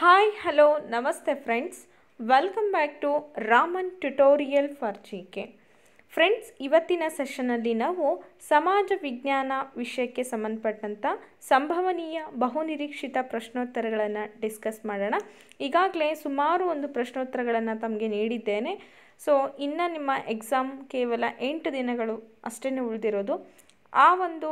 hi hello namaste friends welcome back to Raman tutorial for G K friends ಇವತ್ತಿನ ಸೆಷನಲ್ಲಿ ನಾವು ಸಮಾಜ ವಿಜ್ಞಾನ ವಿಷಯಕ್ಕೆ ಸಂಬಂಧಪಟ್ಟಂಥ ಸಂಭವನೀಯ ಬಹುನಿರೀಕ್ಷಿತ ಪ್ರಶ್ನೋತ್ತರಗಳನ್ನು ಡಿಸ್ಕಸ್ ಮಾಡೋಣ ಈಗಾಗಲೇ ಸುಮಾರು ಒಂದು ಪ್ರಶ್ನೋತ್ತರಗಳನ್ನು ತಮಗೆ ನೀಡಿದ್ದೇನೆ ಸೊ ಇನ್ನು ನಿಮ್ಮ ಎಕ್ಸಾಮ್ ಕೇವಲ ಎಂಟು ದಿನಗಳು ಅಷ್ಟೇ ಉಳಿದಿರೋದು ಆ ಒಂದು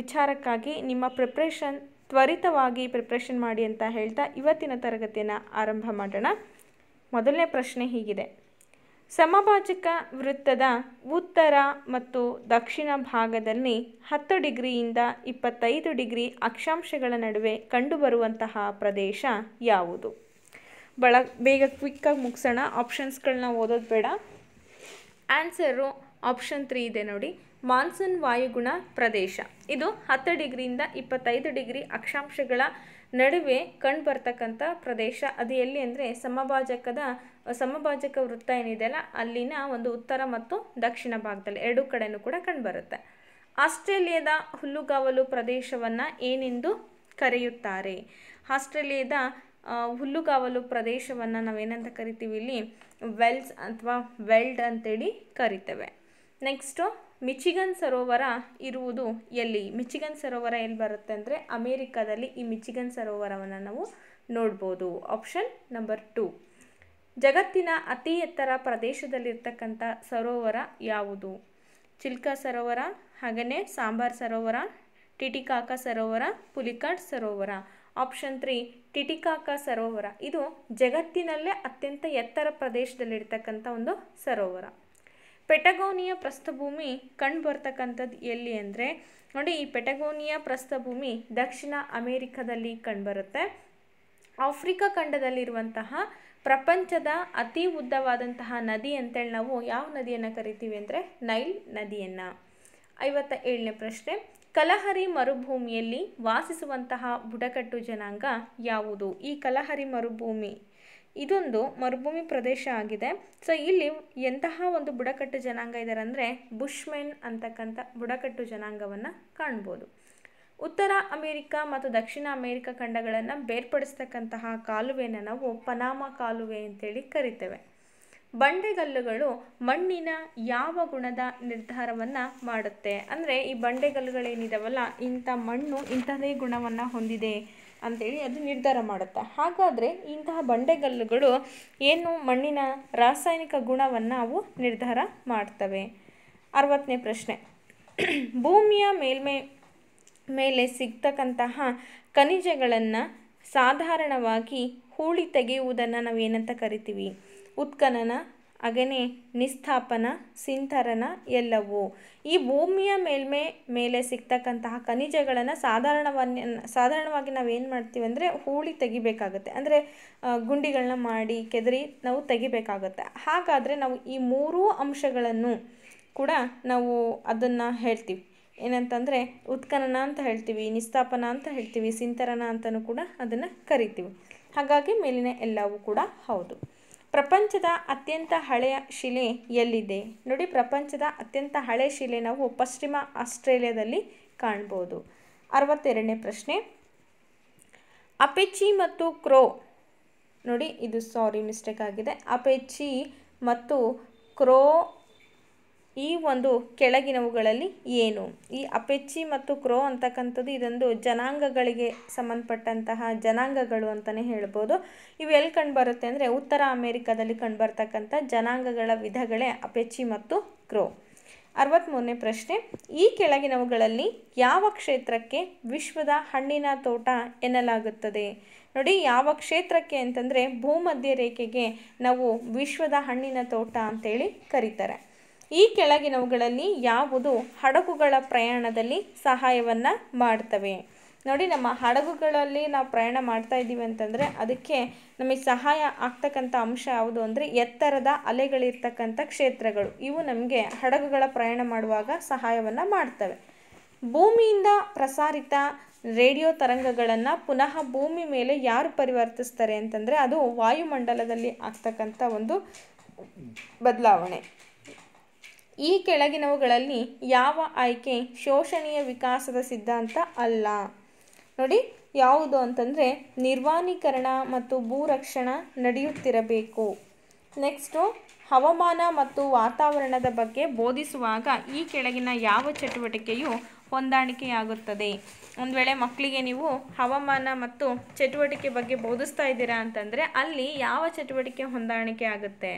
ವಿಚಾರಕ್ಕಾಗಿ ನಿಮ್ಮ ಪ್ರಿಪ್ರೇಷನ್ ತ್ವರಿತವಾಗಿ ಪ್ರಿಪ್ರೇಷನ್ ಮಾಡಿ ಅಂತ ಹೇಳ್ತಾ ಇವತ್ತಿನ ತರಗತಿಯನ್ನು ಆರಂಭ ಮಾಡೋಣ ಮೊದಲನೇ ಪ್ರಶ್ನೆ ಹೀಗಿದೆ ಸಮಭಾಜಕ ವೃತ್ತದ ಉತ್ತರ ಮತ್ತು ದಕ್ಷಿಣ ಭಾಗದಲ್ಲಿ ಹತ್ತು ಡಿಗ್ರಿಯಿಂದ ಇಪ್ಪತ್ತೈದು ಡಿಗ್ರಿ ಅಕ್ಷಾಂಶಗಳ ನಡುವೆ ಕಂಡುಬರುವಂತಹ ಪ್ರದೇಶ ಯಾವುದು ಬಳ ಬೇಗ ಕ್ವಿಕ್ಕಾಗಿ ಮುಗಿಸೋಣ ಆಪ್ಷನ್ಸ್ಗಳನ್ನ ಓದೋದು ಬೇಡ ಆನ್ಸರು ಆಪ್ಷನ್ ತ್ರೀ ಇದೆ ನೋಡಿ ಮಾನ್ಸೂನ್ ವಾಯುಗುಣ ಪ್ರದೇಶ ಇದು ಹತ್ತು ಡಿಗ್ರಿಯಿಂದ ಇಪ್ಪತ್ತೈದು ಡಿಗ್ರಿ ಅಕ್ಷಾಂಶಗಳ ನಡುವೆ ಕಂಡು ಬರ್ತಕ್ಕಂಥ ಪ್ರದೇಶ ಅದು ಎಲ್ಲಿ ಅಂದರೆ ಸಮಭಾಜಕದ ಸಮಭಾಜಕ ವೃತ್ತ ಏನಿದೆಯಲ್ಲ ಅಲ್ಲಿನ ಒಂದು ಉತ್ತರ ಮತ್ತು ದಕ್ಷಿಣ ಭಾಗದಲ್ಲಿ ಎರಡೂ ಕಡೆಯೂ ಕೂಡ ಕಂಡುಬರುತ್ತೆ ಆಸ್ಟ್ರೇಲಿಯಾದ ಹುಲ್ಲುಗಾವಲು ಪ್ರದೇಶವನ್ನು ಏನೆಂದು ಕರೆಯುತ್ತಾರೆ ಆಸ್ಟ್ರೇಲಿಯಾದ ಹುಲ್ಲುಗಾವಲು ಪ್ರದೇಶವನ್ನು ನಾವೇನಂತ ಕರಿತೀವಿ ಇಲ್ಲಿ ವೆಲ್ಸ್ ಅಥವಾ ವೆಲ್ಡ್ ಅಂತೇಳಿ ಕರಿತೇವೆ ನೆಕ್ಸ್ಟು ಮಿಚಿಗನ್ ಸರೋವರ ಇರುವುದು ಎಲ್ಲಿ ಮಿಚಿಗನ್ ಸರೋವರ ಎಲ್ಲಿ ಬರುತ್ತೆ ಅಂದರೆ ಅಮೇರಿಕಾದಲ್ಲಿ ಈ ಮಿಚಿಗನ್ ಸರೋವರವನ್ನು ನಾವು ನೋಡ್ಬೋದು ಆಪ್ಷನ್ ನಂಬರ್ ಟು ಜಗತ್ತಿನ ಅತಿ ಎತ್ತರ ಪ್ರದೇಶದಲ್ಲಿರ್ತಕ್ಕಂಥ ಸರೋವರ ಯಾವುದು ಚಿಲ್ಕಾ ಸರೋವರ ಹಾಗೆಯೇ ಸಾಂಬಾರ್ ಸರೋವರ ಟಿಟಿಕಾಕ ಸರೋವರ ಪುಲಿಕಾಟ್ ಸರೋವರ ಆಪ್ಷನ್ ತ್ರೀ ಟಿಟಿಕಾಕ ಸರೋವರ ಇದು ಜಗತ್ತಿನಲ್ಲೇ ಅತ್ಯಂತ ಎತ್ತರ ಪ್ರದೇಶದಲ್ಲಿರ್ತಕ್ಕಂಥ ಒಂದು ಸರೋವರ ಪೆಟಗೋನಿಯ ಪ್ರಸ್ಥಭೂಮಿ ಕಂಡು ಬರ್ತಕ್ಕಂಥದ್ದು ಎಲ್ಲಿ ಅಂದರೆ ನೋಡಿ ಈ ಪೆಟಗೋನಿಯ ಪ್ರಸ್ಥಭೂಮಿ ದಕ್ಷಿಣ ಅಮೇರಿಕಾದಲ್ಲಿ ಕಂಡುಬರುತ್ತೆ ಆಫ್ರಿಕಾ ಖಂಡದಲ್ಲಿರುವಂತಹ ಪ್ರಪಂಚದ ಅತಿ ಉದ್ದವಾದಂತಹ ನದಿ ಅಂತೇಳಿ ನಾವು ಯಾವ ನದಿಯನ್ನು ಕರಿತೀವಿ ಅಂದರೆ ನೈಲ್ ನದಿಯನ್ನು ಐವತ್ತ ಏಳನೇ ಪ್ರಶ್ನೆ ಕಲಹರಿ ಮರುಭೂಮಿಯಲ್ಲಿ ವಾಸಿಸುವಂತಹ ಬುಡಕಟ್ಟು ಜನಾಂಗ ಯಾವುದು ಈ ಕಲಹರಿ ಮರುಭೂಮಿ ಇದೊಂದು ಮರುಭೂಮಿ ಪ್ರದೇಶ ಆಗಿದೆ ಸೊ ಇಲ್ಲಿ ಎಂತಹ ಒಂದು ಬುಡಕಟ್ಟು ಜನಾಂಗ ಇದ್ದಾರೆ ಅಂದರೆ ಬುಷ್ಮೆನ್ ಅಂತಕ್ಕಂಥ ಬುಡಕಟ್ಟು ಜನಾಂಗವನ್ನು ಕಾಣ್ಬೋದು ಉತ್ತರ ಅಮೇರಿಕ ಮತ್ತು ದಕ್ಷಿಣ ಅಮೇರಿಕ ಖಂಡಗಳನ್ನು ಬೇರ್ಪಡಿಸ್ತಕ್ಕಂತಹ ಕಾಲುವೆನ ನಾವು ಪನಾಮ ಕಾಲುವೆ ಅಂತೇಳಿ ಕರಿತೇವೆ ಬಂಡೆಗಲ್ಲುಗಳು ಮಣ್ಣಿನ ಯಾವ ಗುಣದ ನಿರ್ಧಾರವನ್ನು ಮಾಡುತ್ತೆ ಅಂದರೆ ಈ ಬಂಡೆಗಲ್ಲುಗಳೇನಿದಾವಲ್ಲ ಇಂಥ ಮಣ್ಣು ಇಂಥದೇ ಗುಣವನ್ನು ಹೊಂದಿದೆ ಅಂಥೇಳಿ ಅದು ನಿರ್ಧಾರ ಮಾಡುತ್ತೆ ಹಾಗಾದರೆ ಇಂತಹ ಬಂಡೆಗಲ್ಲುಗಳು ಏನು ಮಣ್ಣಿನ ರಾಸಾಯನಿಕ ಗುಣವನ್ನು ಅವು ನಿರ್ಧಾರ ಮಾಡ್ತವೆ ಅರವತ್ತನೇ ಪ್ರಶ್ನೆ ಭೂಮಿಯ ಮೇಲ್ಮೈ ಮೇಲೆ ಸಿಗ್ತಕ್ಕಂತಹ ಖನಿಜಗಳನ್ನು ಸಾಧಾರಣವಾಗಿ ಹೂಳಿ ತೆಗೆಯುವುದನ್ನು ನಾವೇನಂತ ಕರಿತೀವಿ ಉತ್ಖನನ ಹಾಗೆಯೇ ನಿಸ್ಥಾಪನ ಸಿಂತರಣ ಎಲ್ಲವೂ ಈ ಭೂಮಿಯ ಮೇಲ್ಮೆ ಮೇಲೆ ಸಿಗ್ತಕ್ಕಂತಹ ಖನಿಜಗಳನ್ನು ಸಾಧಾರಣವನ್ನ ಸಾಧಾರಣವಾಗಿ ನಾವು ಮಾಡ್ತೀವಿ ಅಂದರೆ ಹೂಳಿ ತೆಗಿಬೇಕಾಗುತ್ತೆ ಅಂದರೆ ಗುಂಡಿಗಳನ್ನ ಮಾಡಿ ಕೆದರಿ ನಾವು ತೆಗಿಬೇಕಾಗುತ್ತೆ ಹಾಗಾದರೆ ನಾವು ಈ ಮೂರೂ ಅಂಶಗಳನ್ನು ಕೂಡ ನಾವು ಅದನ್ನು ಹೇಳ್ತೀವಿ ಏನಂತಂದರೆ ಉತ್ಖನನ ಅಂತ ಹೇಳ್ತೀವಿ ನಿಸ್ಥಾಪನ ಅಂತ ಹೇಳ್ತೀವಿ ಸಿಂತರಣ ಅಂತಲೂ ಕೂಡ ಅದನ್ನು ಕರಿತೀವಿ ಹಾಗಾಗಿ ಮೇಲಿನ ಎಲ್ಲವೂ ಕೂಡ ಹೌದು ಪ್ರಪಂಚದ ಅತ್ಯಂತ ಹಳೆಯ ಶಿಲೆ ಎಲ್ಲಿದೆ ನೋಡಿ ಪ್ರಪಂಚದ ಅತ್ಯಂತ ಹಳೆ ಶಿಲೆ ನಾವು ಪಶ್ಚಿಮ ಆಸ್ಟ್ರೇಲಿಯಾದಲ್ಲಿ ಕಾಣ್ಬೋದು ಅರವತ್ತೆರಡನೇ ಪ್ರಶ್ನೆ ಅಪೆಚಿ ಮತ್ತು ಕ್ರೋ ನೋಡಿ ಇದು ಸಾರಿ ಮಿಸ್ಟೇಕ್ ಆಗಿದೆ ಅಪೆಚಿ ಮತ್ತು ಕ್ರೋ ಈ ಒಂದು ಕೆಳಗಿನವುಗಳಲ್ಲಿ ಏನು ಈ ಅಪೆಚ್ಚಿ ಮತ್ತು ಕ್ರೋ ಅಂತಕ್ಕಂಥದ್ದು ಇದೊಂದು ಜನಾಂಗಗಳಿಗೆ ಸಂಬಂಧಪಟ್ಟಂತಹ ಜನಾಂಗಗಳು ಅಂತಲೇ ಹೇಳ್ಬೋದು ಇವೆಲ್ಲಿ ಎಲ್ಲಿ ಕಂಡುಬರುತ್ತೆ ಅಂದರೆ ಉತ್ತರ ಅಮೆರಿಕಾದಲ್ಲಿ ಕಂಡುಬರ್ತಕ್ಕಂಥ ಜನಾಂಗಗಳ ವಿಧಗಳೇ ಅಪೆಚ್ಚಿ ಮತ್ತು ಕ್ರೋ ಅರವತ್ತ್ಮೂರನೇ ಪ್ರಶ್ನೆ ಈ ಕೆಳಗಿನವುಗಳಲ್ಲಿ ಯಾವ ಕ್ಷೇತ್ರಕ್ಕೆ ವಿಶ್ವದ ಹಣ್ಣಿನ ತೋಟ ಎನ್ನಲಾಗುತ್ತದೆ ನೋಡಿ ಯಾವ ಕ್ಷೇತ್ರಕ್ಕೆ ಅಂತಂದರೆ ಭೂಮಧ್ಯ ರೇಖೆಗೆ ನಾವು ವಿಶ್ವದ ಹಣ್ಣಿನ ತೋಟ ಅಂತೇಳಿ ಕರೀತಾರೆ ಈ ಕೆಳಗಿನವುಗಳಲ್ಲಿ ಯಾವುದು ಹಡಗುಗಳ ಪ್ರಯಾಣದಲ್ಲಿ ಸಹಾಯವನ್ನು ಮಾಡ್ತವೆ ನೋಡಿ ನಮ್ಮ ಹಡಗುಗಳಲ್ಲಿ ನಾವು ಪ್ರಯಾಣ ಮಾಡ್ತಾ ಇದ್ದೀವಿ ಅಂತಂದರೆ ಅದಕ್ಕೆ ನಮಗೆ ಸಹಾಯ ಆಗ್ತಕ್ಕಂಥ ಅಂಶ ಯಾವುದು ಅಂದರೆ ಎತ್ತರದ ಅಲೆಗಳಿರ್ತಕ್ಕಂಥ ಕ್ಷೇತ್ರಗಳು ಇವು ನಮಗೆ ಹಡಗುಗಳ ಪ್ರಯಾಣ ಮಾಡುವಾಗ ಸಹಾಯವನ್ನು ಮಾಡ್ತವೆ ಭೂಮಿಯಿಂದ ಪ್ರಸಾರಿತ ರೇಡಿಯೋ ತರಂಗಗಳನ್ನು ಪುನಃ ಭೂಮಿ ಮೇಲೆ ಯಾರು ಪರಿವರ್ತಿಸ್ತಾರೆ ಅಂತಂದರೆ ಅದು ವಾಯುಮಂಡಲದಲ್ಲಿ ಆಗ್ತಕ್ಕಂಥ ಒಂದು ಬದಲಾವಣೆ ಈ ಕೆಳಗಿನವುಗಳಲ್ಲಿ ಯಾವ ಆಯ್ಕೆ ಶೋಷಣೀಯ ವಿಕಾಸದ ಸಿದ್ಧಾಂತ ಅಲ್ಲ ನೋಡಿ ಯಾವುದು ಅಂತಂದರೆ ನಿರ್ವಾಣೀಕರಣ ಮತ್ತು ಭೂರಕ್ಷಣ ನಡೆಯುತ್ತಿರಬೇಕು ನೆಕ್ಸ್ಟು ಹವಾಮಾನ ಮತ್ತು ವಾತಾವರಣದ ಬಗ್ಗೆ ಬೋಧಿಸುವಾಗ ಈ ಕೆಳಗಿನ ಯಾವ ಚಟುವಟಿಕೆಯು ಹೊಂದಾಣಿಕೆಯಾಗುತ್ತದೆ ಒಂದು ವೇಳೆ ಮಕ್ಕಳಿಗೆ ನೀವು ಹವಾಮಾನ ಮತ್ತು ಚಟುವಟಿಕೆ ಬಗ್ಗೆ ಬೋಧಿಸ್ತಾ ಇದ್ದೀರಾ ಅಂತಂದರೆ ಅಲ್ಲಿ ಯಾವ ಚಟುವಟಿಕೆ ಹೊಂದಾಣಿಕೆ ಆಗುತ್ತೆ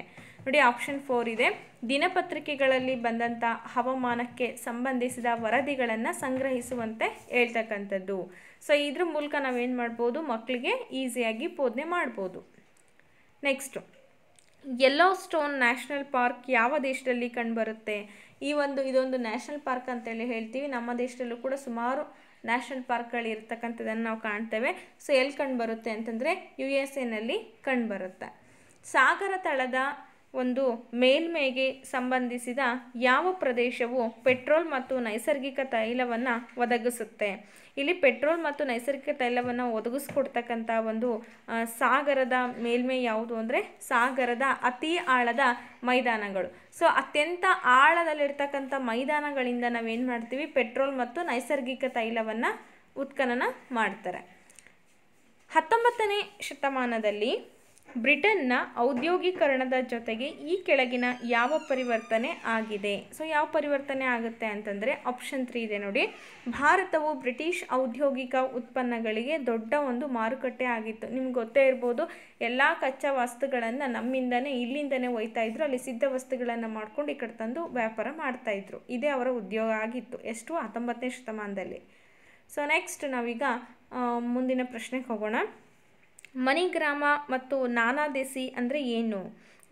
ನೋಡಿ ಆಪ್ಷನ್ ಫೋರ್ ಇದೆ ದಿನಪತ್ರಿಕೆಗಳಲ್ಲಿ ಬಂದಂಥ ಹವಾಮಾನಕ್ಕೆ ಸಂಬಂಧಿಸಿದ ವರದಿಗಳನ್ನು ಸಂಗ್ರಹಿಸುವಂತೆ ಹೇಳ್ತಕ್ಕಂಥದ್ದು ಸೊ ಇದ್ರ ಮೂಲಕ ನಾವೇನು ಮಾಡ್ಬೋದು ಮಕ್ಕಳಿಗೆ ಈಸಿಯಾಗಿ ಬೋಧನೆ ಮಾಡ್ಬೋದು next yellow stone national park ಯಾವ ದೇಶದಲ್ಲಿ ಕಂಡುಬರುತ್ತೆ ಈ ಒಂದು ಇದೊಂದು ನ್ಯಾಷನಲ್ ಪಾರ್ಕ್ ಅಂತೇಳಿ ಹೇಳ್ತೀವಿ ನಮ್ಮ ದೇಶದಲ್ಲೂ ಕೂಡ ಸುಮಾರು ನ್ಯಾಷನಲ್ ಪಾರ್ಕ್ಗಳು ಇರ್ತಕ್ಕಂಥದ್ದನ್ನು ನಾವು ಕಾಣ್ತೇವೆ ಸೊ ಎಲ್ಲಿ ಕಂಡುಬರುತ್ತೆ ಅಂತಂದರೆ ಯು ಎಸ್ ಎನಲ್ಲಿ ಕಂಡುಬರುತ್ತೆ ಸಾಗರ ತಳದ ಒಂದು ಮೇಲ್ಮೈಗೆ ಸಂಬಂಧಿಸಿದ ಯಾವ ಪ್ರದೇಶವು ಪೆಟ್ರೋಲ್ ಮತ್ತು ನೈಸರ್ಗಿಕ ತೈಲವನ್ನು ಒದಗಿಸುತ್ತೆ ಇಲ್ಲಿ ಪೆಟ್ರೋಲ್ ಮತ್ತು ನೈಸರ್ಗಿಕ ತೈಲವನ್ನು ಒದಗಿಸ್ಕೊಡ್ತಕ್ಕಂಥ ಒಂದು ಸಾಗರದ ಮೇಲ್ಮೈ ಯಾವುದು ಅಂದರೆ ಸಾಗರದ ಅತಿ ಆಳದ ಮೈದಾನಗಳು ಸೊ ಅತ್ಯಂತ ಆಳದಲ್ಲಿರ್ತಕ್ಕಂಥ ಮೈದಾನಗಳಿಂದ ನಾವೇನು ಮಾಡ್ತೀವಿ ಪೆಟ್ರೋಲ್ ಮತ್ತು ನೈಸರ್ಗಿಕ ತೈಲವನ್ನು ಉತ್ಖನನ ಮಾಡ್ತಾರೆ ಹತ್ತೊಂಬತ್ತನೇ ಶತಮಾನದಲ್ಲಿ ಬ್ರಿಟನ್ನ ಔದ್ಯೋಗೀಕರಣದ ಜೊತೆಗೆ ಈ ಕೆಳಗಿನ ಯಾವ ಪರಿವರ್ತನೆ ಆಗಿದೆ ಸೊ ಯಾವ ಪರಿವರ್ತನೆ ಆಗುತ್ತೆ ಅಂತಂದರೆ ಆಪ್ಷನ್ ತ್ರೀ ಇದೆ ನೋಡಿ ಭಾರತವು ಬ್ರಿಟಿಷ್ ಔದ್ಯೋಗಿಕ ಉತ್ಪನ್ನಗಳಿಗೆ ದೊಡ್ಡ ಒಂದು ಮಾರುಕಟ್ಟೆ ಆಗಿತ್ತು ನಿಮ್ಗೆ ಗೊತ್ತೇ ಇರ್ಬೋದು ಎಲ್ಲ ಕಚ್ಚಾ ವಸ್ತುಗಳನ್ನು ನಮ್ಮಿಂದನೇ ಇಲ್ಲಿಂದನೇ ಒಯ್ತಾ ಇದ್ರು ಅಲ್ಲಿ ಸಿದ್ಧ ವಸ್ತುಗಳನ್ನು ಮಾಡ್ಕೊಂಡು ಈ ಕಡೆ ತಂದು ವ್ಯಾಪಾರ ಮಾಡ್ತಾಯಿದ್ರು ಇದೇ ಅವರ ಉದ್ಯೋಗ ಆಗಿತ್ತು ಎಷ್ಟು ಹತ್ತೊಂಬತ್ತನೇ ಶತಮಾನದಲ್ಲಿ ಸೊ ನೆಕ್ಸ್ಟ್ ನಾವೀಗ ಮುಂದಿನ ಪ್ರಶ್ನೆಗೆ ಹೋಗೋಣ ಮನಿ ಗ್ರಾಮ ಮತ್ತು ನಾನಾ ದೇಸಿ ಅಂದರೆ ಏನು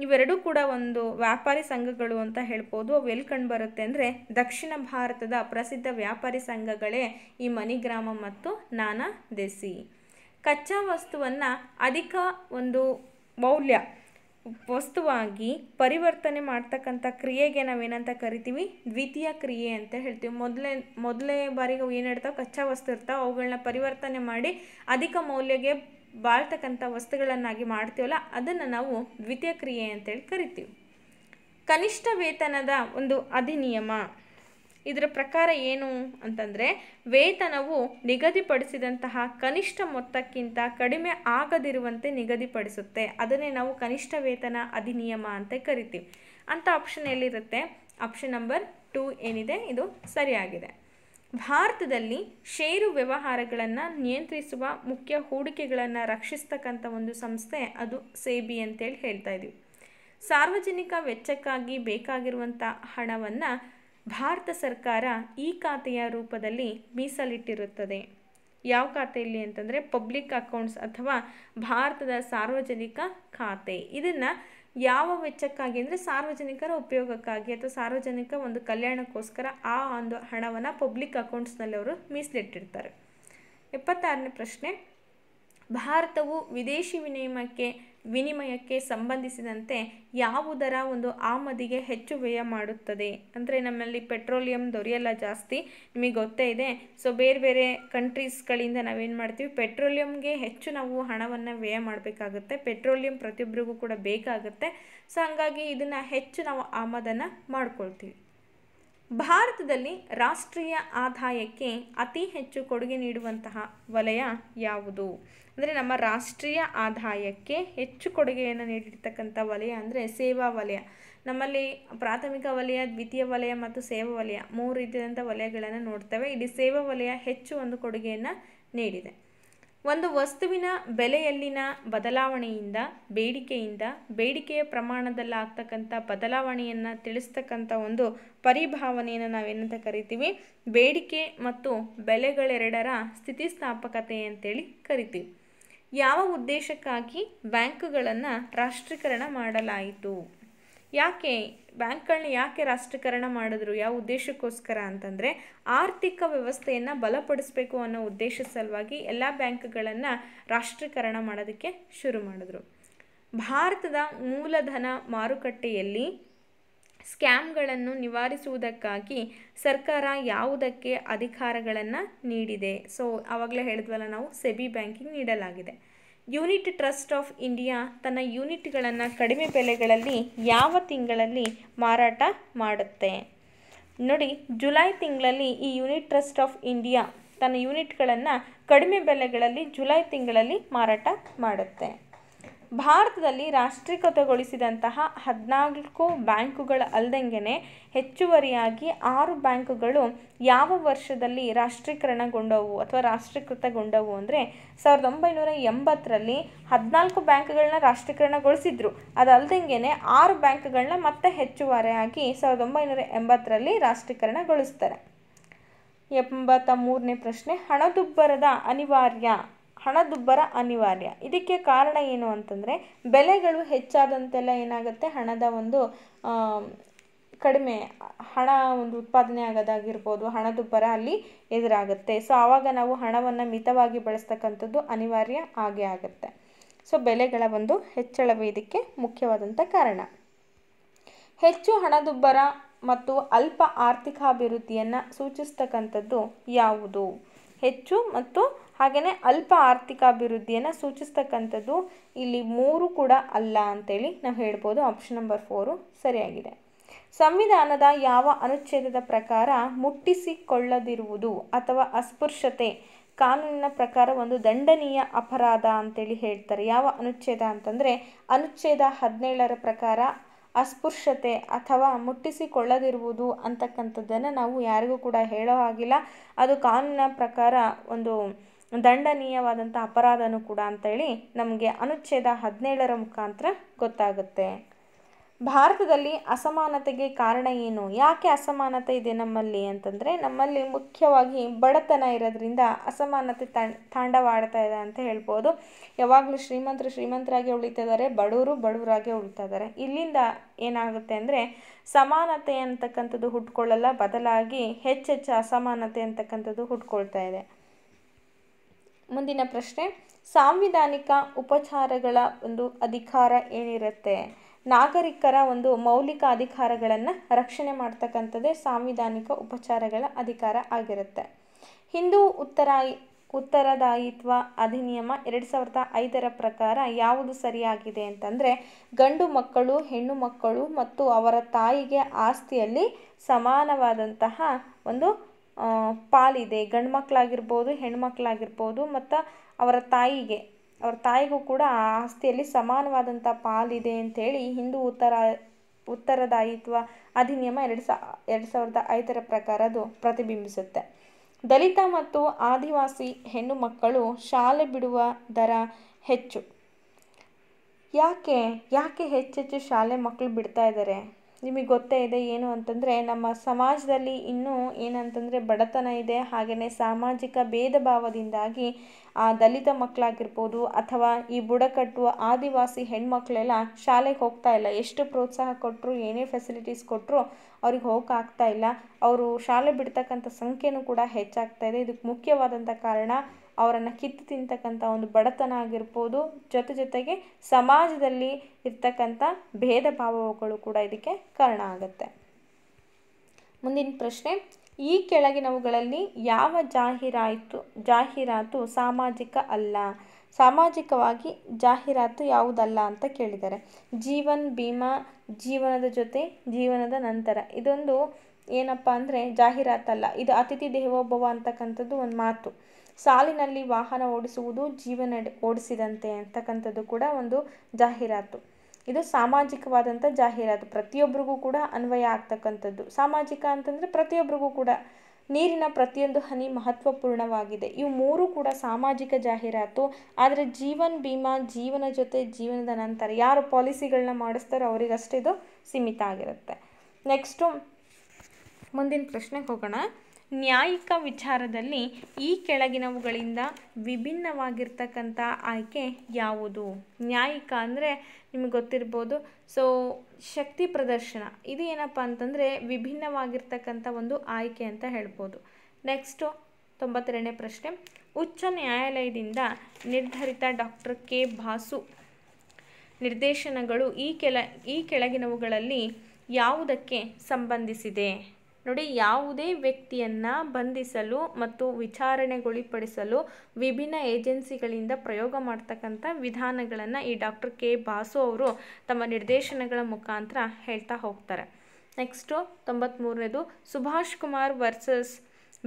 ಇವೆರಡೂ ಕೂಡ ಒಂದು ವ್ಯಾಪಾರಿ ಸಂಘಗಳು ಅಂತ ಹೇಳ್ಬೋದು ಅವು ಎಲ್ಲಿ ಬರುತ್ತೆ ಅಂದರೆ ದಕ್ಷಿಣ ಭಾರತದ ಪ್ರಸಿದ್ಧ ವ್ಯಾಪಾರಿ ಸಂಘಗಳೇ ಈ ಮನಿ ಗ್ರಾಮ ಮತ್ತು ನಾನಾ ದೇಸಿ ಕಚ್ಚಾ ವಸ್ತುವನ್ನು ಅಧಿಕ ಒಂದು ಮೌಲ್ಯ ವಸ್ತುವಾಗಿ ಪರಿವರ್ತನೆ ಮಾಡ್ತಕ್ಕಂಥ ಕ್ರಿಯೆಗೆ ನಾವೇನಂತ ಕರಿತೀವಿ ದ್ವಿತೀಯ ಕ್ರಿಯೆ ಅಂತ ಹೇಳ್ತೀವಿ ಮೊದಲೇ ಮೊದಲೇ ಬಾರಿಗೆ ಏನು ಹೇಳ್ತಾವೆ ಕಚ್ಚಾ ವಸ್ತು ಇರ್ತಾವೆ ಅವುಗಳನ್ನ ಪರಿವರ್ತನೆ ಮಾಡಿ ಅಧಿಕ ಮೌಲ್ಯಗೆ ಬಾಳ್ತಕ್ಕಂಥ ವಸ್ತುಗಳನ್ನಾಗಿ ಮಾಡ್ತೀವಲ್ಲ ಅದನ್ನು ನಾವು ದ್ವಿತೀಯ ಕ್ರಿಯೆ ಅಂತೇಳಿ ಕರಿತೀವಿ ಕನಿಷ್ಠ ವೇತನದ ಒಂದು ಅಧಿನಿಯಮ ಇದರ ಪ್ರಕಾರ ಏನು ಅಂತಂದರೆ ವೇತನವು ನಿಗದಿಪಡಿಸಿದಂತಹ ಕನಿಷ್ಠ ಮೊತ್ತಕ್ಕಿಂತ ಕಡಿಮೆ ಆಗದಿರುವಂತೆ ನಿಗದಿಪಡಿಸುತ್ತೆ ಅದನ್ನೇ ನಾವು ಕನಿಷ್ಠ ವೇತನ ಅಧಿನಿಯಮ ಅಂತ ಕರಿತೀವಿ ಅಂತ ಆಪ್ಷನ್ ಎಲ್ಲಿರುತ್ತೆ ಆಪ್ಷನ್ ನಂಬರ್ ಟೂ ಏನಿದೆ ಇದು ಸರಿಯಾಗಿದೆ ಭಾರತದಲ್ಲಿ ಷೇರು ವ್ಯವಹಾರಗಳನ್ನು ನಿಯಂತ್ರಿಸುವ ಮುಖ್ಯ ಹೂಡಿಕೆಗಳನ್ನು ರಕ್ಷಿಸ್ತಕ್ಕಂಥ ಒಂದು ಸಂಸ್ಥೆ ಅದು ಸೇಬಿ ಅಂತೇಳಿ ಹೇಳ್ತಾ ಇದೀವಿ ಸಾರ್ವಜನಿಕ ವೆಚ್ಚಕ್ಕಾಗಿ ಬೇಕಾಗಿರುವಂಥ ಹಣವನ್ನು ಭಾರತ ಸರ್ಕಾರ ಈ ಖಾತೆಯ ರೂಪದಲ್ಲಿ ಮೀಸಲಿಟ್ಟಿರುತ್ತದೆ ಯಾವ ಖಾತೆಯಲ್ಲಿ ಅಂತಂದರೆ ಪಬ್ಲಿಕ್ ಅಕೌಂಟ್ಸ್ ಅಥವಾ ಭಾರತದ ಸಾರ್ವಜನಿಕ ಖಾತೆ ಇದನ್ನು ಯಾವ ವೆಚ್ಚಕ್ಕಾಗಿ ಅಂದರೆ ಸಾರ್ವಜನಿಕರ ಉಪಯೋಗಕ್ಕಾಗಿ ಅಥವಾ ಸಾರ್ವಜನಿಕ ಒಂದು ಕಲ್ಯಾಣಕ್ಕೋಸ್ಕರ ಆ ಒಂದು ಹಣವನ್ನು ಪಬ್ಲಿಕ್ ಅಕೌಂಟ್ಸ್ನಲ್ಲಿ ಅವರು ಮೀಸಲಿಟ್ಟಿರ್ತಾರೆ ಎಪ್ಪತ್ತಾರನೇ ಪ್ರಶ್ನೆ ಭಾರತವು ವಿದೇಶಿ ವಿನಿಮಯಕ್ಕೆ ವಿನಿಮಯಕ್ಕೆ ಸಂಬಂಧಿಸಿದಂತೆ ಯಾವುದರ ಒಂದು ಆಮದಿಗೆ ಹೆಚ್ಚು ವ್ಯಯ ಮಾಡುತ್ತದೆ ಅಂದರೆ ನಮ್ಮಲ್ಲಿ ಪೆಟ್ರೋಲಿಯಂ ದೊರೆಯಲ್ಲ ಜಾಸ್ತಿ ನಿಮಗೆ ಗೊತ್ತೇ ಇದೆ ಸೊ ಬೇರೆ ಬೇರೆ ಕಂಟ್ರೀಸ್ಗಳಿಂದ ನಾವೇನು ಮಾಡ್ತೀವಿ ಪೆಟ್ರೋಲಿಯಂಗೆ ಹೆಚ್ಚು ನಾವು ಹಣವನ್ನು ವ್ಯಯ ಮಾಡಬೇಕಾಗುತ್ತೆ ಪೆಟ್ರೋಲಿಯಂ ಪ್ರತಿಯೊಬ್ಬರಿಗೂ ಕೂಡ ಬೇಕಾಗುತ್ತೆ ಸೊ ಹಾಗಾಗಿ ಇದನ್ನು ಹೆಚ್ಚು ನಾವು ಆಮದನ್ನು ಮಾಡ್ಕೊಳ್ತೀವಿ ಭಾರತದಲ್ಲಿ ರಾಷ್ಟ್ರೀಯ ಆದಾಯಕ್ಕೆ ಅತಿ ಹೆಚ್ಚು ಕೊಡುಗೆ ನೀಡುವಂತಹ ವಲಯ ಯಾವುದು ಅಂದರೆ ನಮ್ಮ ರಾಷ್ಟ್ರೀಯ ಆದಾಯಕ್ಕೆ ಹೆಚ್ಚು ಕೊಡುಗೆಯನ್ನು ನೀಡಿರ್ತಕ್ಕಂಥ ವಲಯ ಅಂದರೆ ಸೇವಾ ವಲಯ ನಮ್ಮಲ್ಲಿ ಪ್ರಾಥಮಿಕ ವಲಯ ದ್ವಿತೀಯ ವಲಯ ಮತ್ತು ಸೇವಾ ವಲಯ ಮೂರು ರೀತಿಯಾದಂಥ ವಲಯಗಳನ್ನು ನೋಡ್ತೇವೆ ಇಲ್ಲಿ ಸೇವಾ ವಲಯ ಹೆಚ್ಚು ಒಂದು ಕೊಡುಗೆಯನ್ನು ನೀಡಿದೆ ಒಂದು ವಸ್ತುವಿನ ಬೆಲೆಯಲ್ಲಿನ ಬದಲಾವಣೆಯಿಂದ ಬೇಡಿಕೆಯಿಂದ ಬೇಡಿಕೆಯ ಪ್ರಮಾಣದಲ್ಲಿ ಆಗ್ತಕ್ಕಂಥ ಬದಲಾವಣೆಯನ್ನು ತಿಳಿಸ್ತಕ್ಕಂಥ ಒಂದು ಪರಿಭಾವನೆಯನ್ನು ನಾವೇನಂತ ಕರಿತೀವಿ ಬೇಡಿಕೆ ಮತ್ತು ಬೆಲೆಗಳೆರಡರ ಸ್ಥಿತಿಸ್ಥಾಪಕತೆ ಅಂತೇಳಿ ಕರಿತೀವಿ ಯಾವ ಉದ್ದೇಶಕ್ಕಾಗಿ ಬ್ಯಾಂಕುಗಳನ್ನು ರಾಷ್ಟ್ರೀಕರಣ ಮಾಡಲಾಯಿತು ಯಾಕೆ ಬ್ಯಾಂಕ್ಗಳನ್ನ ಯಾಕೆ ರಾಷ್ಟ್ರೀಕರಣ ಮಾಡಿದ್ರು ಯಾವ ಉದ್ದೇಶಕ್ಕೋಸ್ಕರ ಅಂತಂದರೆ ಆರ್ಥಿಕ ವ್ಯವಸ್ಥೆಯನ್ನು ಬಲಪಡಿಸಬೇಕು ಅನ್ನೋ ಉದ್ದೇಶ ಸಲುವಾಗಿ ಎಲ್ಲ ಬ್ಯಾಂಕ್ಗಳನ್ನು ರಾಷ್ಟ್ರೀಕರಣ ಮಾಡೋದಕ್ಕೆ ಶುರು ಮಾಡಿದ್ರು ಭಾರತದ ಮೂಲಧನ ಮಾರುಕಟ್ಟೆಯಲ್ಲಿ ಸ್ಕ್ಯಾಮ್ಗಳನ್ನು ನಿವಾರಿಸುವುದಕ್ಕಾಗಿ ಸರ್ಕಾರ ಯಾವುದಕ್ಕೆ ಅಧಿಕಾರಗಳನ್ನು ನೀಡಿದೆ ಸೊ ಆವಾಗಲೇ ಹೇಳಿದ್ವಲ್ಲ ನಾವು ಸೆಬಿ ಬ್ಯಾಂಕಿಂಗ್ ನೀಡಲಾಗಿದೆ ಯೂನಿಟ್ ಟ್ರಸ್ಟ್ ಆಫ್ ಇಂಡಿಯಾ ತನ್ನ ಯೂನಿಟ್ಗಳನ್ನು ಕಡಿಮೆ ಬೆಲೆಗಳಲ್ಲಿ ಯಾವ ತಿಂಗಳಲ್ಲಿ ಮಾರಾಟ ಮಾಡುತ್ತೆ ನೋಡಿ ಜುಲೈ ತಿಂಗಳಲ್ಲಿ ಈ ಯೂನಿಟ್ ಟ್ರಸ್ಟ್ ಆಫ್ ಇಂಡಿಯಾ ತನ್ನ ಯೂನಿಟ್ಗಳನ್ನು ಕಡಿಮೆ ಬೆಲೆಗಳಲ್ಲಿ ಜುಲೈ ತಿಂಗಳಲ್ಲಿ ಮಾರಾಟ ಮಾಡುತ್ತೆ ಭಾರತದಲ್ಲಿ ರಾಷ್ಟ್ರೀಕೃತಗೊಳಿಸಿದಂತಹ ಹದಿನಾಲ್ಕು ಬ್ಯಾಂಕುಗಳ ಅಲ್ದಂಗೆನೇ ಹೆಚ್ಚುವರಿಯಾಗಿ ಆರು ಬ್ಯಾಂಕುಗಳು ಯಾವ ವರ್ಷದಲ್ಲಿ ರಾಷ್ಟ್ರೀಕರಣಗೊಂಡವು ಅಥವಾ ರಾಷ್ಟ್ರೀಕೃತಗೊಂಡವು ಅಂದರೆ ಸಾವಿರದ ಒಂಬೈನೂರ ಎಂಬತ್ತರಲ್ಲಿ ಹದಿನಾಲ್ಕು ಬ್ಯಾಂಕ್ಗಳನ್ನ ರಾಷ್ಟ್ರೀಕರಣಗೊಳಿಸಿದ್ರು ಅದಲ್ದಂಗೆನೇ ಆರು ಬ್ಯಾಂಕ್ಗಳನ್ನ ಮತ್ತೆ ಹೆಚ್ಚುವರಿಯಾಗಿ ಸಾವಿರದ ಒಂಬೈನೂರ ಎಂಬತ್ತರಲ್ಲಿ ರಾಷ್ಟ್ರೀಕರಣಗೊಳಿಸ್ತಾರೆ ಎಂಬತ್ತ ಮೂರನೇ ಪ್ರಶ್ನೆ ಹಣದುಬ್ಬರದ ಅನಿವಾರ್ಯ ಹಣದುಬ್ಬರ ಅನಿವಾರ್ಯ ಇದಕ್ಕೆ ಕಾರಣ ಏನು ಅಂತಂದರೆ ಬೆಲೆಗಳು ಹೆಚ್ಚಾದಂತೆಲ್ಲ ಏನಾಗುತ್ತೆ ಹಣದ ಒಂದು ಕಡಿಮೆ ಹಣ ಒಂದು ಉತ್ಪಾದನೆ ಆಗೋದಾಗಿರ್ಬೋದು ಹಣದುಬ್ಬರ ಅಲ್ಲಿ ಎದುರಾಗುತ್ತೆ ಸೊ ಆವಾಗ ನಾವು ಹಣವನ್ನು ಮಿತವಾಗಿ ಬಳಸ್ತಕ್ಕಂಥದ್ದು ಅನಿವಾರ್ಯ ಆಗೇ ಆಗುತ್ತೆ ಸೊ ಬೆಲೆಗಳ ಒಂದು ಹೆಚ್ಚಳವೇ ಇದಕ್ಕೆ ಮುಖ್ಯವಾದಂಥ ಕಾರಣ ಹೆಚ್ಚು ಹಣದುಬ್ಬರ ಮತ್ತು ಅಲ್ಪ ಆರ್ಥಿಕ ಅಭಿವೃದ್ಧಿಯನ್ನು ಸೂಚಿಸ್ತಕ್ಕಂಥದ್ದು ಯಾವುದು ಹೆಚ್ಚು ಮತ್ತು ಹಾಗೆಯೇ ಅಲ್ಪ ಆರ್ಥಿಕ ಅಭಿವೃದ್ಧಿಯನ್ನು ಸೂಚಿಸ್ತಕ್ಕಂಥದ್ದು ಇಲ್ಲಿ ಮೂರು ಕೂಡ ಅಲ್ಲ ಅಂತೇಳಿ ನಾವು ಹೇಳ್ಬೋದು ಆಪ್ಷನ್ ನಂಬರ್ ಫೋರು ಸರಿಯಾಗಿದೆ ಸಂವಿಧಾನದ ಯಾವ ಅನುಚ್ಛೇದದ ಪ್ರಕಾರ ಮುಟ್ಟಿಸಿಕೊಳ್ಳದಿರುವುದು ಅಥವಾ ಅಸ್ಪೃಶ್ಯತೆ ಕಾನೂನಿನ ಪ್ರಕಾರ ಒಂದು ದಂಡನೀಯ ಅಪರಾಧ ಅಂತೇಳಿ ಹೇಳ್ತಾರೆ ಯಾವ ಅನುಚ್ಛೇದ ಅಂತಂದರೆ ಅನುಚ್ಛೇದ ಹದಿನೇಳರ ಪ್ರಕಾರ ಅಸ್ಪೃಶ್ಯತೆ ಅಥವಾ ಮುಟ್ಟಿಸಿಕೊಳ್ಳದಿರುವುದು ಅಂತಕ್ಕಂಥದ್ದನ್ನು ನಾವು ಯಾರಿಗೂ ಕೂಡ ಹೇಳೋ ಹಾಗಿಲ್ಲ ಅದು ಕಾನೂನಿನ ಪ್ರಕಾರ ಒಂದು ದಂಡನೀಯವಾದಂಥ ಅಪರಾಧನೂ ಕೂಡ ಅಂತೇಳಿ ನಮಗೆ ಅನುಚ್ಛೇದ ಹದಿನೇಳರ ಮುಖಾಂತರ ಗೊತ್ತಾಗುತ್ತೆ ಭಾರತದಲ್ಲಿ ಅಸಮಾನತೆಗೆ ಕಾರಣ ಏನು ಯಾಕೆ ಅಸಮಾನತೆ ಇದೆ ನಮ್ಮಲ್ಲಿ ಅಂತಂದರೆ ನಮ್ಮಲ್ಲಿ ಮುಖ್ಯವಾಗಿ ಬಡತನ ಇರೋದ್ರಿಂದ ಅಸಮಾನತೆ ತಾಂಡವಾಡ್ತಾ ಇದೆ ಅಂತ ಹೇಳ್ಬೋದು ಯಾವಾಗಲೂ ಶ್ರೀಮಂತರು ಶ್ರೀಮಂತರಾಗಿ ಉಳಿತಾ ಬಡವರು ಬಡವರಾಗೆ ಉಳಿತಾ ಇಲ್ಲಿಂದ ಏನಾಗುತ್ತೆ ಅಂದರೆ ಸಮಾನತೆ ಅಂತಕ್ಕಂಥದ್ದು ಹುಟ್ಕೊಳ್ಳಲ್ಲ ಬದಲಾಗಿ ಹೆಚ್ಚೆಚ್ಚು ಅಸಮಾನತೆ ಅಂತಕ್ಕಂಥದ್ದು ಹುಟ್ಕೊಳ್ತಾ ಇದೆ ಮುಂದಿನ ಪ್ರಶ್ನೆ ಸಾಂವಿಧಾನಿಕ ಉಪಚಾರಗಳ ಒಂದು ಅಧಿಕಾರ ಏನಿರುತ್ತೆ ನಾಗರಿಕರ ಒಂದು ಮೌಲಿಕ ಅಧಿಕಾರಗಳನ್ನು ರಕ್ಷಣೆ ಮಾಡ್ತಕ್ಕಂಥದ್ದೇ ಸಾಂವಿಧಾನಿಕ ಉಪಚಾರಗಳ ಅಧಿಕಾರ ಆಗಿರುತ್ತೆ ಹಿಂದೂ ಉತ್ತರಾಯಿ ಉತ್ತರದಾಯಿತ್ವ ಅಧಿನಿಯಮ ಎರಡು ಸಾವಿರದ ಐದರ ಪ್ರಕಾರ ಯಾವುದು ಸರಿಯಾಗಿದೆ ಅಂತಂದರೆ ಗಂಡು ಮಕ್ಕಳು ಹೆಣ್ಣು ಮಕ್ಕಳು ಮತ್ತು ಅವರ ತಾಯಿಗೆ ಆಸ್ತಿಯಲ್ಲಿ ಸಮಾನವಾದಂತಹ ಒಂದು ಪಾಲಿದೆ ಗಂಡು ಮಕ್ಕಳಾಗಿರ್ಬೋದು ಹೆಣ್ಣು ಮತ್ತು ಅವರ ತಾಯಿಗೆ ಅವರ ತಾಯಿಗೂ ಕೂಡ ಆ ಆಸ್ತಿಯಲ್ಲಿ ಸಮಾನವಾದಂಥ ಪಾಲಿದೆ ಹೇಳಿ ಹಿಂದೂ ಉತ್ತರ ಉತ್ತರದಾಯಿತ್ವ ಅಧಿನಿಯಮ ಎರಡು ಸಾ ಎರಡು ಸಾವಿರದ ಐದರ ಪ್ರಕಾರ ಅದು ಪ್ರತಿಬಿಂಬಿಸುತ್ತೆ ದಲಿತ ಮತ್ತು ಆದಿವಾಸಿ ಹೆಣ್ಣು ಮಕ್ಕಳು ಶಾಲೆ ಬಿಡುವ ದರ ಹೆಚ್ಚು ಯಾಕೆ ಯಾಕೆ ಹೆಚ್ಚೆಚ್ಚು ಶಾಲೆ ಮಕ್ಕಳು ಬಿಡ್ತಾ ಇದ್ದಾರೆ ನಿಮಗೆ ಗೊತ್ತೇ ಇದೆ ಏನು ಅಂತಂದರೆ ನಮ್ಮ ಸಮಾಜದಲ್ಲಿ ಇನ್ನೂ ಏನಂತಂದರೆ ಬಡತನ ಇದೆ ಹಾಗೆಯೇ ಸಾಮಾಜಿಕ ಭೇದ ಭಾವದಿಂದಾಗಿ ಆ ದಲಿತ ಮಕ್ಕಳಾಗಿರ್ಬೋದು ಅಥವಾ ಈ ಬುಡಕಟ್ಟು ಆದಿವಾಸಿ ಹೆಣ್ಮಕ್ಳೆಲ್ಲ ಶಾಲೆಗೆ ಹೋಗ್ತಾ ಇಲ್ಲ ಎಷ್ಟು ಪ್ರೋತ್ಸಾಹ ಕೊಟ್ಟರು ಏನೇ ಫೆಸಿಲಿಟೀಸ್ ಕೊಟ್ಟರು ಅವ್ರಿಗೆ ಹೋಗೋಕ್ಕಾಗ್ತಾ ಇಲ್ಲ ಅವರು ಶಾಲೆ ಬಿಡ್ತಕ್ಕಂಥ ಸಂಖ್ಯೆಯೂ ಕೂಡ ಹೆಚ್ಚಾಗ್ತಾ ಇದೆ ಇದಕ್ಕೆ ಮುಖ್ಯವಾದಂಥ ಕಾರಣ ಅವರನ್ನು ಕಿತ್ತು ತಿಂತಕ್ಕಂಥ ಒಂದು ಬಡತನ ಆಗಿರ್ಬೋದು ಜೊತೆ ಜೊತೆಗೆ ಸಮಾಜದಲ್ಲಿ ಇರ್ತಕ್ಕಂಥ ಭೇದ ಭಾವಗಳು ಕೂಡ ಇದಕ್ಕೆ ಕಾರಣ ಆಗುತ್ತೆ ಮುಂದಿನ ಪ್ರಶ್ನೆ ಈ ಕೆಳಗಿನವುಗಳಲ್ಲಿ ಯಾವ ಜಾಹೀರಾಯಿತು ಜಾಹೀರಾತು ಸಾಮಾಜಿಕ ಅಲ್ಲ ಸಾಮಾಜಿಕವಾಗಿ ಜಾಹೀರಾತು ಯಾವುದಲ್ಲ ಅಂತ ಕೇಳಿದ್ದಾರೆ ಜೀವನ್ ಭೀಮಾ ಜೀವನದ ಜೊತೆ ಜೀವನದ ನಂತರ ಇದೊಂದು ಏನಪ್ಪ ಅಂದರೆ ಜಾಹೀರಾತಲ್ಲ ಇದು ಅತಿಥಿ ದೇವೋಭವ ಅಂತಕ್ಕಂಥದ್ದು ಒಂದು ಮಾತು ಸಾಲಿನಲ್ಲಿ ವಾಹನ ಓಡಿಸುವುದು ಜೀವನ ಓಡಿಸಿದಂತೆ ಅಂತಕ್ಕಂಥದ್ದು ಕೂಡ ಒಂದು ಜಾಹೀರಾತು ಇದು ಸಾಮಾಜಿಕವಾದಂಥ ಜಾಹೀರಾತು ಪ್ರತಿಯೊಬ್ಬರಿಗೂ ಕೂಡ ಅನ್ವಯ ಆಗ್ತಕ್ಕಂಥದ್ದು ಸಾಮಾಜಿಕ ಅಂತಂದರೆ ಪ್ರತಿಯೊಬ್ಬರಿಗೂ ಕೂಡ ನೀರಿನ ಪ್ರತಿಯೊಂದು ಹನಿ ಮಹತ್ವಪೂರ್ಣವಾಗಿದೆ ಇವು ಮೂರು ಕೂಡ ಸಾಮಾಜಿಕ ಜಾಹೀರಾತು ಆದರೆ ಜೀವನ್ ಭೀಮಾ ಜೀವನ ಜೊತೆ ಜೀವನದ ನಂತರ ಯಾರು ಪಾಲಿಸಿಗಳನ್ನ ಮಾಡಿಸ್ತಾರೋ ಅವರಿಗಷ್ಟೇ ಇದು ಸೀಮಿತ ಆಗಿರುತ್ತೆ ನೆಕ್ಸ್ಟು ಮುಂದಿನ ಪ್ರಶ್ನೆಗೆ ಹೋಗೋಣ ನ್ಯಾಯಿಕ ವಿಚಾರದಲ್ಲಿ ಈ ಕೆಳಗಿನವುಗಳಿಂದ ವಿಭಿನ್ನವಾಗಿರ್ತಕ್ಕಂಥ ಆಯ್ಕೆ ಯಾವುದು ನ್ಯಾಯಿಕ ಅಂದರೆ ನಿಮಗೆ ಗೊತ್ತಿರ್ಬೋದು ಸೊ ಶಕ್ತಿ ಪ್ರದರ್ಶನ ಇದು ಏನಪ್ಪ ಅಂತಂದರೆ ವಿಭಿನ್ನವಾಗಿರ್ತಕ್ಕಂಥ ಒಂದು ಆಯ್ಕೆ ಅಂತ ಹೇಳ್ಬೋದು ನೆಕ್ಸ್ಟು ತೊಂಬತ್ತೆರಡನೇ ಪ್ರಶ್ನೆ ಉಚ್ಚ ನ್ಯಾಯಾಲಯದಿಂದ ನಿರ್ಧರಿತ ಡಾಕ್ಟರ್ ಕೆ ಭಾಸು ನಿರ್ದೇಶನಗಳು ಈ ಕೆಳ ಈ ಕೆಳಗಿನವುಗಳಲ್ಲಿ ಯಾವುದಕ್ಕೆ ಸಂಬಂಧಿಸಿದೆ ನೋಡಿ ಯಾವುದೇ ವ್ಯಕ್ತಿಯನ್ನು ಬಂಧಿಸಲು ಮತ್ತು ವಿಚಾರಣೆಗೊಳಿಪಡಿಸಲು ವಿಭಿನ್ನ ಏಜೆನ್ಸಿಗಳಿಂದ ಪ್ರಯೋಗ ಮಾಡ್ತಕ್ಕಂಥ ವಿಧಾನಗಳನ್ನು ಈ ಡಾಕ್ಟರ್ ಕೆ ಬಾಸು ಅವರು ತಮ್ಮ ನಿರ್ದೇಶನಗಳ ಮುಖಾಂತರ ಹೇಳ್ತಾ ಹೋಗ್ತಾರೆ ನೆಕ್ಸ್ಟು ತೊಂಬತ್ತ್ಮೂರನೇದು ಸುಭಾಷ್ ಕುಮಾರ್ ವರ್ಸಸ್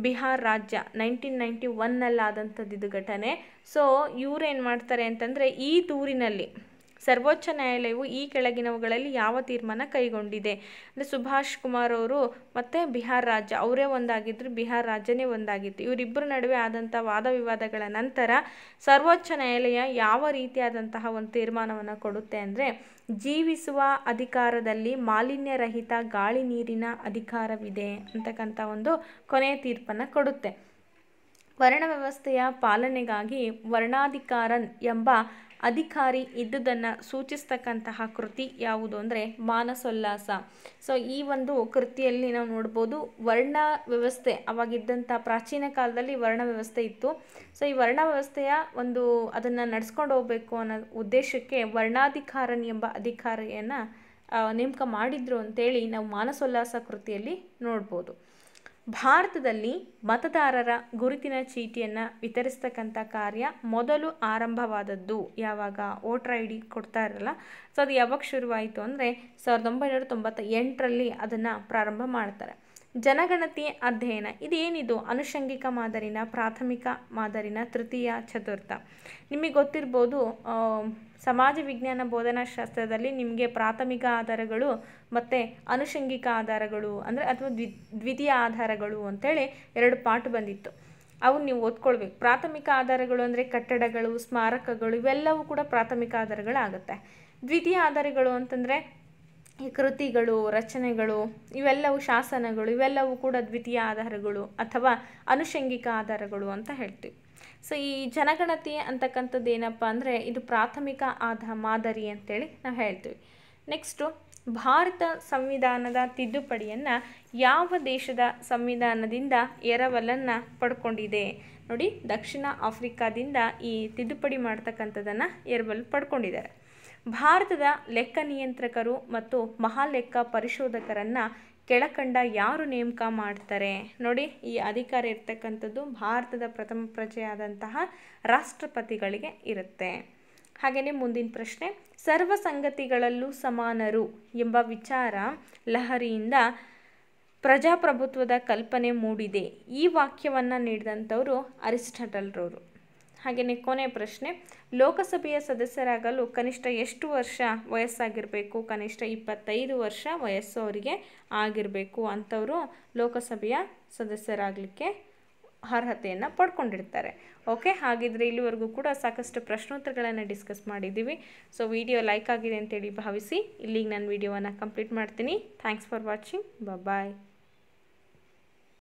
ಬಿಹಾರ್ ರಾಜ್ಯ ನೈನ್ಟೀನ್ ನೈಂಟಿ ಒನ್ನಲ್ಲಾದಂಥದ್ದು ಘಟನೆ ಸೊ ಇವರೇನು ಏನು ಮಾಡ್ತಾರೆ ಅಂತಂದರೆ ಈ ದೂರಿನಲ್ಲಿ ಸರ್ವೋಚ್ಚ ನ್ಯಾಯಾಲಯವು ಈ ಕೆಳಗಿನವುಗಳಲ್ಲಿ ಯಾವ ತೀರ್ಮಾನ ಕೈಗೊಂಡಿದೆ ಅಂದರೆ ಸುಭಾಷ್ ಕುಮಾರ್ ಅವರು ಮತ್ತು ಬಿಹಾರ್ ರಾಜ್ಯ ಅವರೇ ಒಂದಾಗಿದ್ದರು ಬಿಹಾರ್ ರಾಜ್ಯನೇ ಒಂದಾಗಿತ್ತು ಇವರಿಬ್ಬರ ನಡುವೆ ಆದಂಥ ವಾದ ವಿವಾದಗಳ ನಂತರ ಸರ್ವೋಚ್ಚ ನ್ಯಾಯಾಲಯ ಯಾವ ರೀತಿಯಾದಂತಹ ಒಂದು ತೀರ್ಮಾನವನ್ನು ಕೊಡುತ್ತೆ ಅಂದರೆ ಜೀವಿಸುವ ಅಧಿಕಾರದಲ್ಲಿ ಮಾಲಿನ್ಯರಹಿತ ಗಾಳಿ ನೀರಿನ ಅಧಿಕಾರವಿದೆ ಅಂತಕ್ಕಂಥ ಒಂದು ಕೊನೆಯ ತೀರ್ಪನ್ನು ಕೊಡುತ್ತೆ ವರ್ಣ ವ್ಯವಸ್ಥೆಯ ಪಾಲನೆಗಾಗಿ ವರ್ಣಾಧಿಕಾರನ್ ಎಂಬ ಅಧಿಕಾರಿ ಇದ್ದುದನ್ನು ಸೂಚಿಸ್ತಕ್ಕಂತಹ ಕೃತಿ ಯಾವುದು ಅಂದರೆ ಮಾನಸೋಲ್ಲಾಸ ಸೊ ಈ ಒಂದು ಕೃತಿಯಲ್ಲಿ ನಾವು ನೋಡ್ಬೋದು ವರ್ಣ ವ್ಯವಸ್ಥೆ ಅವಾಗಿದ್ದಂಥ ಪ್ರಾಚೀನ ಕಾಲದಲ್ಲಿ ವರ್ಣ ವ್ಯವಸ್ಥೆ ಇತ್ತು ಸೊ ಈ ವರ್ಣ ವ್ಯವಸ್ಥೆಯ ಒಂದು ಅದನ್ನು ನಡೆಸ್ಕೊಂಡು ಹೋಗಬೇಕು ಅನ್ನೋ ಉದ್ದೇಶಕ್ಕೆ ವರ್ಣಾಧಿಕಾರನ್ ಎಂಬ ಅಧಿಕಾರಿಯನ್ನು ನೇಮಕ ಮಾಡಿದರು ಅಂತೇಳಿ ನಾವು ಮಾನಸೋಲ್ಲಾಸ ಕೃತಿಯಲ್ಲಿ ನೋಡ್ಬೋದು ಭಾರತದಲ್ಲಿ ಮತದಾರರ ಗುರುತಿನ ಚೀಟಿಯನ್ನು ವಿತರಿಸ್ತಕ್ಕಂಥ ಕಾರ್ಯ ಮೊದಲು ಆರಂಭವಾದದ್ದು ಯಾವಾಗ ವೋಟ್ರ್ ಐ ಡಿ ಕೊಡ್ತಾ ಇರಲ್ಲ ಸೊ ಅದು ಯಾವಾಗ ಶುರುವಾಯಿತು ಅಂದರೆ ಸಾವಿರದ ಒಂಬೈನೂರ ತೊಂಬತ್ತ ಎಂಟರಲ್ಲಿ ಅದನ್ನು ಪ್ರಾರಂಭ ಮಾಡ್ತಾರೆ ಜನಗಣತಿ ಅಧ್ಯಯನ ಇದೇನಿದು ಆನುಷಂಗಿಕ ಮಾದರಿನ ಪ್ರಾಥಮಿಕ ಮಾದರಿನ ತೃತೀಯ ಚತುರ್ಥ ನಿಮಗೆ ಗೊತ್ತಿರ್ಬೋದು ಸಮಾಜ ವಿಜ್ಞಾನ ಬೋಧನಾಶಾಸ್ತ್ರದಲ್ಲಿ ನಿಮಗೆ ಪ್ರಾಥಮಿಕ ಆಧಾರಗಳು ಮತ್ತು ಆನುಷಂಗಿಕ ಆಧಾರಗಳು ಅಂದರೆ ಅಥವಾ ದ್ವಿ ದ್ವಿತೀಯ ಆಧಾರಗಳು ಅಂತೇಳಿ ಎರಡು ಪಾಠ ಬಂದಿತ್ತು ಅವು ನೀವು ಓದ್ಕೊಳ್ಬೇಕು ಪ್ರಾಥಮಿಕ ಆಧಾರಗಳು ಅಂದರೆ ಕಟ್ಟಡಗಳು ಸ್ಮಾರಕಗಳು ಇವೆಲ್ಲವೂ ಕೂಡ ಪ್ರಾಥಮಿಕ ಆಧಾರಗಳಾಗುತ್ತೆ ದ್ವಿತೀಯ ಆಧಾರಗಳು ಅಂತಂದರೆ ಈ ಕೃತಿಗಳು ರಚನೆಗಳು ಇವೆಲ್ಲವೂ ಶಾಸನಗಳು ಇವೆಲ್ಲವೂ ಕೂಡ ದ್ವಿತೀಯ ಆಧಾರಗಳು ಅಥವಾ ಆನುಷಂಗಿಕ ಆಧಾರಗಳು ಅಂತ ಹೇಳ್ತೀವಿ ಸೊ ಈ ಜನಗಣತಿ ಅಂತಕ್ಕಂಥದ್ದು ಏನಪ್ಪ ಅಂದರೆ ಇದು ಪ್ರಾಥಮಿಕ ಆಧ ಮಾದರಿ ಅಂತೇಳಿ ನಾವು ಹೇಳ್ತೀವಿ ನೆಕ್ಸ್ಟು ಭಾರತ ಸಂವಿಧಾನದ ತಿದ್ದುಪಡಿಯನ್ನು ಯಾವ ದೇಶದ ಸಂವಿಧಾನದಿಂದ ಎರವಲನ್ನು ಪಡ್ಕೊಂಡಿದೆ ನೋಡಿ ದಕ್ಷಿಣ ಆಫ್ರಿಕಾದಿಂದ ಈ ತಿದ್ದುಪಡಿ ಮಾಡ್ತಕ್ಕಂಥದ್ದನ್ನು ಎರವಲು ಪಡ್ಕೊಂಡಿದ್ದಾರೆ ಭಾರತದ ಲೆಕ್ಕ ನಿಯಂತ್ರಕರು ಮತ್ತು ಮಹಾಲೆಕ್ಕ ಪರಿಶೋಧಕರನ್ನು ಕೆಳಕಂಡ ಯಾರು ನೇಮಕ ಮಾಡ್ತಾರೆ ನೋಡಿ ಈ ಅಧಿಕಾರ ಇರ್ತಕ್ಕಂಥದ್ದು ಭಾರತದ ಪ್ರಥಮ ಪ್ರಜೆಯಾದಂತಹ ರಾಷ್ಟ್ರಪತಿಗಳಿಗೆ ಇರುತ್ತೆ ಹಾಗೆಯೇ ಮುಂದಿನ ಪ್ರಶ್ನೆ ಸರ್ವ ಸಂಗತಿಗಳಲ್ಲೂ ಸಮಾನರು ಎಂಬ ವಿಚಾರ ಲಹರಿಯಿಂದ ಪ್ರಜಾಪ್ರಭುತ್ವದ ಕಲ್ಪನೆ ಮೂಡಿದೆ ಈ ವಾಕ್ಯವನ್ನು ನೀಡಿದಂಥವರು ಅರಿಸ್ಟಟಲ್ರವರು ಹಾಗೆಯೇ ಕೊನೆ ಪ್ರಶ್ನೆ ಲೋಕಸಭೆಯ ಸದಸ್ಯರಾಗಲು ಕನಿಷ್ಠ ಎಷ್ಟು ವರ್ಷ ವಯಸ್ಸಾಗಿರಬೇಕು ಕನಿಷ್ಠ ಇಪ್ಪತ್ತೈದು ವರ್ಷ ವಯಸ್ಸು ಅವರಿಗೆ ಆಗಿರಬೇಕು ಅಂಥವರು ಲೋಕಸಭೆಯ ಸದಸ್ಯರಾಗಲಿಕ್ಕೆ ಅರ್ಹತೆಯನ್ನು ಪಡ್ಕೊಂಡಿರ್ತಾರೆ ಓಕೆ ಹಾಗಿದ್ರೆ ಇಲ್ಲಿವರೆಗೂ ಕೂಡ ಸಾಕಷ್ಟು ಪ್ರಶ್ನೋತ್ತರಗಳನ್ನು ಡಿಸ್ಕಸ್ ಮಾಡಿದ್ದೀವಿ ಸೊ ವಿಡಿಯೋ ಲೈಕ್ ಆಗಿದೆ ಅಂತೇಳಿ ಭಾವಿಸಿ ಇಲ್ಲಿಗೆ ನಾನು ವಿಡಿಯೋವನ್ನು ಕಂಪ್ಲೀಟ್ ಮಾಡ್ತೀನಿ ಥ್ಯಾಂಕ್ಸ್ ಫಾರ್ ವಾಚಿಂಗ್ ಬಾಯ್